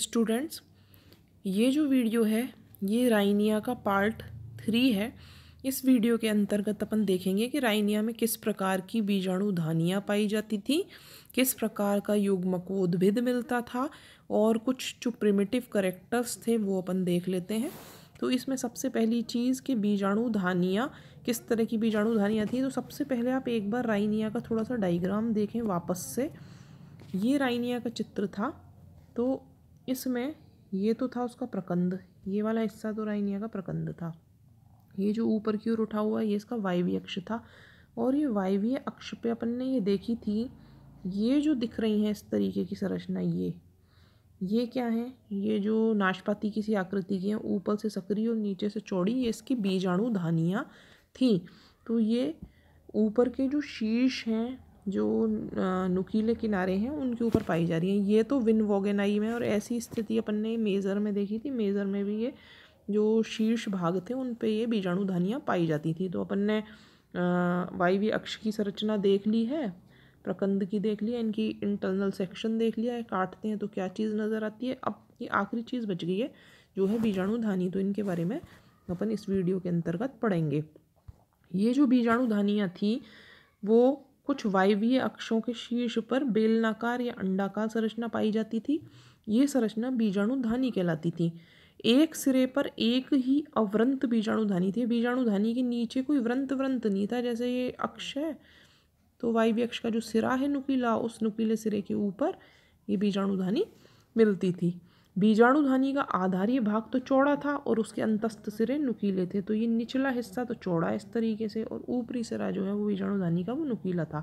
students ये जो video है ये राइनिया का पार्ट थ्री है इस वीडियो के अंतर्गत अपन देखेंगे कि राइनिया में किस प्रकार की बीजाणु धानियाँ पाई जाती थी किस प्रकार का उद्भिद मिलता था और कुछ जो प्रिमिटिव करेक्टर्स थे वो अपन देख लेते हैं तो इसमें सबसे पहली चीज़ कि बीजाणु धानियाँ किस तरह की बीजाणु धानियाँ थी तो सबसे पहले आप एक बार राइनिया का थोड़ा सा डाइग्राम देखें वापस से ये राइनिया का चित्र था तो इसमें ये तो था उसका प्रकंद ये वाला हिस्सा तो राइनिया का प्रकंद था ये जो ऊपर की ओर उठा हुआ है ये इसका वायवीय अक्ष था और ये वायवीय अक्ष पे अपन ने ये देखी थी ये जो दिख रही हैं इस तरीके की संरचना ये ये क्या है ये जो नाशपाती किसी आकृति की है ऊपर से सक्रिय और नीचे से चौड़ी ये इसकी बीजाणु धानियाँ थी तो ये ऊपर के जो शीर्ष हैं जो नुकीले किनारे हैं उनके ऊपर पाई जा रही हैं ये तो विन वोगेनाई में और ऐसी स्थिति अपन ने मेज़र में देखी थी मेज़र में भी ये जो शीर्ष भाग थे उन पे ये बीजाणु धानियाँ पाई जाती थी तो अपन ने वायवी अक्ष की संरचना देख ली है प्रकंद की देख लिया इनकी इंटरनल सेक्शन देख लिया है काटते हैं तो क्या चीज़ नज़र आती है अब ये आखिरी चीज़ बच गई है जो है बीजाणु धानी तो इनके बारे में अपन इस वीडियो के अंतर्गत पढ़ेंगे ये जो बीजाणु धानियाँ थी वो कुछ वायवीय अक्षों के शीर्ष पर बेलनाकार या अंडाकार संरचना पाई जाती थी ये संरचना बीजाणुधानी कहलाती थी एक सिरे पर एक ही बीजाणु बीजाणुधानी थी बीजाणुधानी के नीचे कोई व्रंत व्रंत नहीं था जैसे ये अक्ष है तो वायव्य अक्ष का जो सिरा है नुकीला उस नुकीले सिरे के ऊपर ये बीजाणुधानी मिलती थी बीजाणु धानी का आधारीय भाग तो चौड़ा था और उसके अंतस्थ सिरे नुकीले थे तो ये निचला हिस्सा तो चौड़ा इस तरीके से और ऊपरी सिरा जो है वो बीजाणु धानी का वो नुकीला था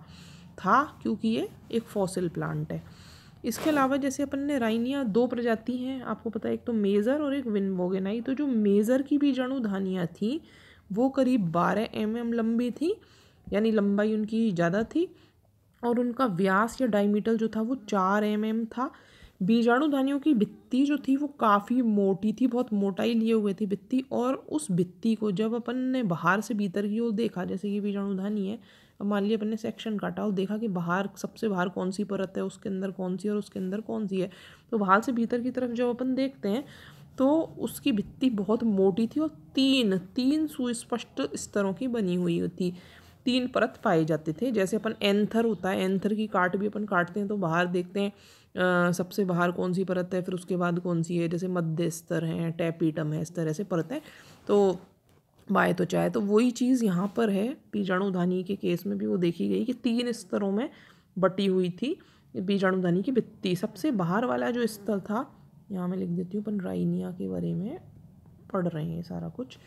था क्योंकि ये एक फॉसिल प्लांट है इसके अलावा जैसे अपन ने राइनिया दो प्रजाति हैं आपको पता है एक तो मेज़र और एक विनवोगेनाई तो जो मेज़र की बीजाणु धानियाँ थीं वो करीब बारह एम mm लंबी थी यानी लंबाई उनकी ज़्यादा थी और उनका व्यास या डायमीटर जो था वो चार एम mm था बीजाणु धानियों की भित्ती जो थी वो काफ़ी मोटी थी बहुत मोटाई लिए हुए थी भित्ती और उस भित्ती को जब अपन ने बाहर से भीतर की ओर देखा जैसे कि बीजाणु धानी है मान लिया अपन ने सेक्शन काटा और देखा कि बाहर सबसे बाहर कौन सी परत है उसके अंदर कौन सी और उसके अंदर कौन सी है तो बाहर से भीतर की तरफ जब अपन देखते हैं तो उसकी भित्ती बहुत मोटी थी और तीन तीन सुस्पष्ट स्तरों की बनी हुई थी तीन परत पाए जाते थे जैसे अपन एंथर होता है एंथर की काट भी अपन काटते हैं तो बाहर देखते हैं सबसे बाहर कौन सी परत है फिर उसके बाद कौन सी है जैसे मध्य स्तर है टैपीटम है इस तरह से परतें तो बाय तो चाहे तो वही चीज़ यहाँ पर है बीजाणुधानी के केस में भी वो देखी गई कि तीन स्तरों में बटी हुई थी बीजाणुधानी की भित्ती सबसे बाहर वाला जो स्तर था यहाँ मैं लिख देती हूँ अपन राइनिया के बारे में पढ़ रहे हैं सारा कुछ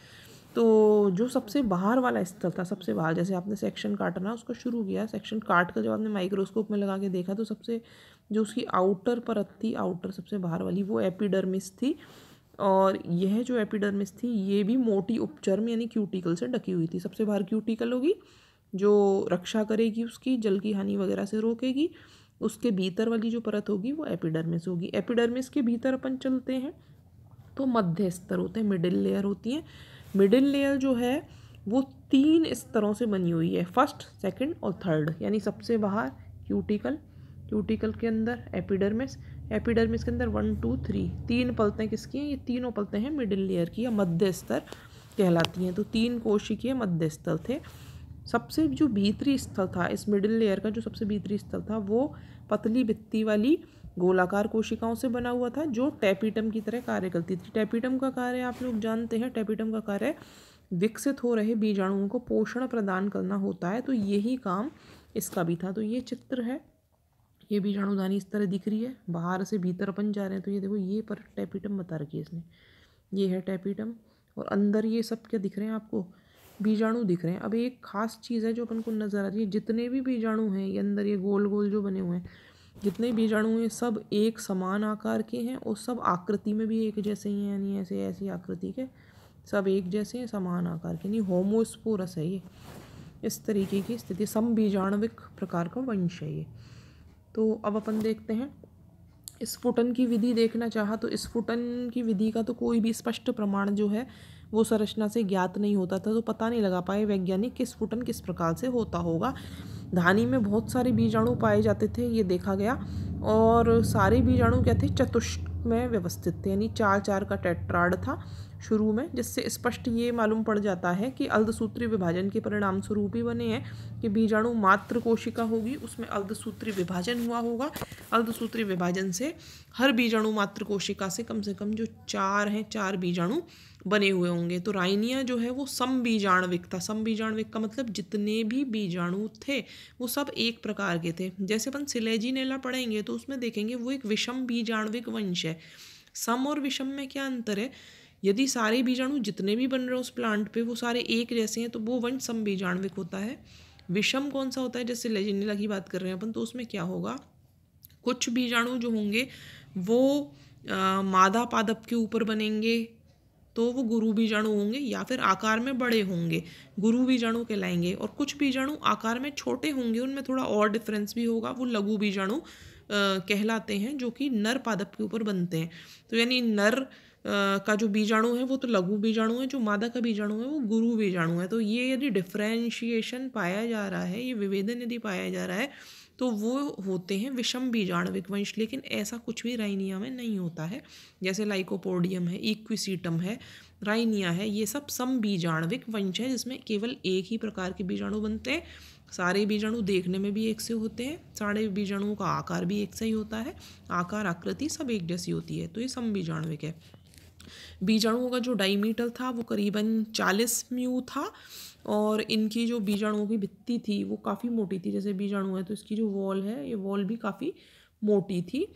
तो जो सबसे बाहर वाला स्थल था सबसे बाहर जैसे आपने सेक्शन काटना उसको शुरू किया सेक्शन काट कर जब आपने माइक्रोस्कोप में लगा के देखा तो सबसे जो उसकी आउटर परत थी आउटर सबसे बाहर वाली वो एपिडर्मिस थी और यह जो एपिडर्मिस थी ये भी मोटी उपचर्म यानी क्यूटिकल से ढकी हुई थी सबसे बाहर क्यूटिकल होगी जो रक्षा करेगी उसकी जल की हानि वगैरह से रोकेगी उसके भीतर वाली जो परत होगी वो एपिडर्मिस होगी एपिडर्मिस के भीतर अपन चलते हैं तो मध्य स्तर होते हैं मिडिल लेयर होती हैं मिडिल लेयर जो है वो तीन इस तरह से बनी हुई है फर्स्ट सेकंड और थर्ड यानी सबसे बाहर क्यूटिकल क्यूटिकल के अंदर एपिडर्मिस एपिडर्मिस के अंदर वन टू थ्री तीन पलतें किसकी हैं ये तीनों पलतें हैं मिडिल लेयर की या मध्य स्तर कहलाती हैं तो तीन कोशिकीय मध्य स्थल थे सबसे जो भीतरी स्थल था इस मिडिल लेयर का जो सबसे भीतरी स्थल था वो पतली भित्ती वाली गोलाकार कोशिकाओं से बना हुआ था जो टैपिटम की तरह कार्य करती थी टैपिटम का कार्य आप लोग जानते हैं टैपिटम का कार्य विकसित हो रहे बीजाणुओं को पोषण प्रदान करना होता है तो यही काम इसका भी था तो ये चित्र है ये बीजाणुदानी इस तरह दिख रही है बाहर से भीतर अपन जा रहे हैं तो ये देखो ये पर टैपिटम बता रखी है इसने ये है टैपिटम और अंदर ये सब क्या दिख रहे हैं आपको बीजाणु दिख रहे हैं अब एक खास चीज़ है जो अपन को नज़र आ रही है जितने भी बीजाणु हैं ये अंदर ये गोल गोल जो बने हुए हैं जितने बीजाणु हैं सब एक समान आकार के हैं और सब आकृति में भी एक जैसे ही हैं यानी ऐसे ऐसी आकृति के सब एक जैसे हैं समान आकार के नहीं होमोस्पोरस है ये इस तरीके की स्थिति सम बीजाणविक प्रकार का वंश है ये तो अब अपन देखते हैं स्फुटन की विधि देखना चाहा तो स्फुटन की विधि का तो कोई भी स्पष्ट प्रमाण जो है वो संरचना से ज्ञात नहीं होता था तो पता नहीं लगा पाए वैज्ञानिक कि स्फुटन किस प्रकार से होता होगा धानी में बहुत सारे बीजाणु पाए जाते थे ये देखा गया और सारे बीजाणु क्या थे चतुष्क में व्यवस्थित थे यानी चार चार का टेट्राड था शुरू में जिससे स्पष्ट ये मालूम पड़ जाता है कि अर्धसूत्री विभाजन के परिणाम स्वरूप ही बने हैं कि बीजाणु मात्र कोशिका होगी उसमें अर्धसूत्री विभाजन हुआ होगा अर्धसूत्री विभाजन से हर बीजाणु मात्र कोशिका से कम से कम जो चार हैं चार बीजाणु बने हुए होंगे तो राइनिया जो है वो सम बीजाणविक था सम बीजाणविक का मतलब जितने भी बीजाणु थे वो सब एक प्रकार के थे जैसे अपन सिलेजी नेला पढ़ेंगे तो उसमें देखेंगे वो एक विषम बीजाणविक वंश है सम और विषम में क्या अंतर है यदि सारे बीजाणु जितने भी बन रहे हैं उस प्लांट पे वो सारे एक जैसे हैं तो वो वंश सम बीजाणविक होता है विषम कौन सा होता है जैसे लेजेंडला की बात कर रहे हैं अपन तो उसमें क्या होगा कुछ बीजाणु जो होंगे वो आ, मादा पादप के ऊपर बनेंगे तो वो गुरु बीजाणु होंगे या फिर आकार में बड़े होंगे गुरु बीजाणु कहलाएंगे और कुछ बीजाणु आकार में छोटे होंगे उनमें थोड़ा और डिफरेंस भी होगा वो लघु बीजाणु कहलाते हैं जो कि नर पादप के ऊपर बनते हैं तो यानी नर का जो बीजाणु है वो तो लघु बीजाणु है जो मादा का बीजाणु है वो गुरु बीजाणु है तो ये यदि डिफ्रेंशिएशन पाया जा रहा है ये विवेदन यदि पाया जा रहा है तो वो होते हैं विषम बीजाणविक वंश लेकिन ऐसा कुछ भी राइनिया में नहीं होता है जैसे लाइकोपोडियम है इक्विसीटम है राइनिया है ये सब सम बीजाणविक वंश है जिसमें केवल एक ही प्रकार के बीजाणु बनते हैं सारे बीजाणु देखने में भी एक से होते हैं सारे बीजाणुओं का आकार भी एक सा ही होता है आकार आकृति सब एक जैसी होती है तो ये सम बीजाणविक है बीजाणुओं का जो डाईमीटर था वो करीबन चालीस म्यू था और इनकी जो बीजाणुओं की भित्ती थी वो काफ़ी मोटी थी जैसे बीजाणु है तो इसकी जो वॉल है ये वॉल भी काफ़ी मोटी थी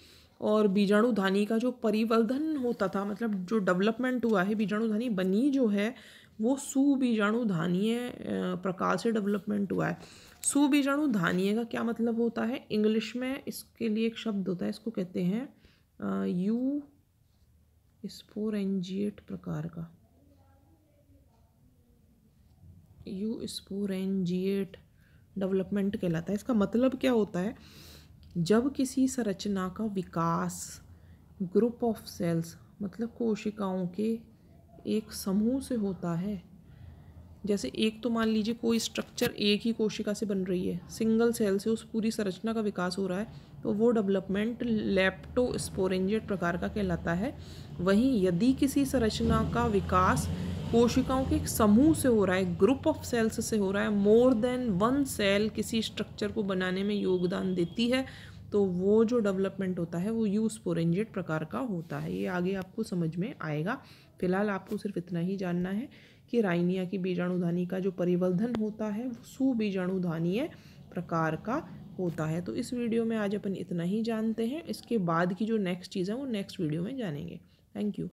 और बीजाणुधानी का जो परिवर्धन होता था मतलब जो डेवलपमेंट हुआ है बीजाणुधानी बनी जो है वो सुबीजाणुधानीय प्रकार से डेवलपमेंट हुआ है सुबीजाणुधानीय का क्या मतलब होता है इंग्लिश में इसके लिए एक शब्द होता है इसको कहते हैं यू स्पोर एनजीएट प्रकार का यू स्पोर एनजीएट डेवलपमेंट कहलाता है इसका मतलब क्या होता है जब किसी संरचना का विकास ग्रुप ऑफ सेल्स मतलब कोशिकाओं के एक समूह से होता है जैसे एक तो मान लीजिए कोई स्ट्रक्चर एक ही कोशिका से बन रही है सिंगल सेल से उस पूरी संरचना का विकास हो रहा है तो वो डेवलपमेंट लेप्टोस्पोरेंजेट प्रकार का कहलाता है वहीं यदि किसी संरचना का विकास कोशिकाओं के एक समूह से हो रहा है ग्रुप ऑफ सेल्स से हो रहा है मोर देन वन सेल किसी स्ट्रक्चर को बनाने में योगदान देती है तो वो जो डेवलपमेंट होता है वो यूस्पोरेंजेट प्रकार का होता है ये आगे आपको समझ में आएगा फिलहाल आपको सिर्फ इतना ही जानना है कि राइनिया की बीजाणुधानी का जो परिवर्धन होता है वो सुबीजाणुधानीय प्रकार का होता है तो इस वीडियो में आज अपन इतना ही जानते हैं इसके बाद की जो नेक्स्ट चीज़ है वो नेक्स्ट वीडियो में जानेंगे थैंक यू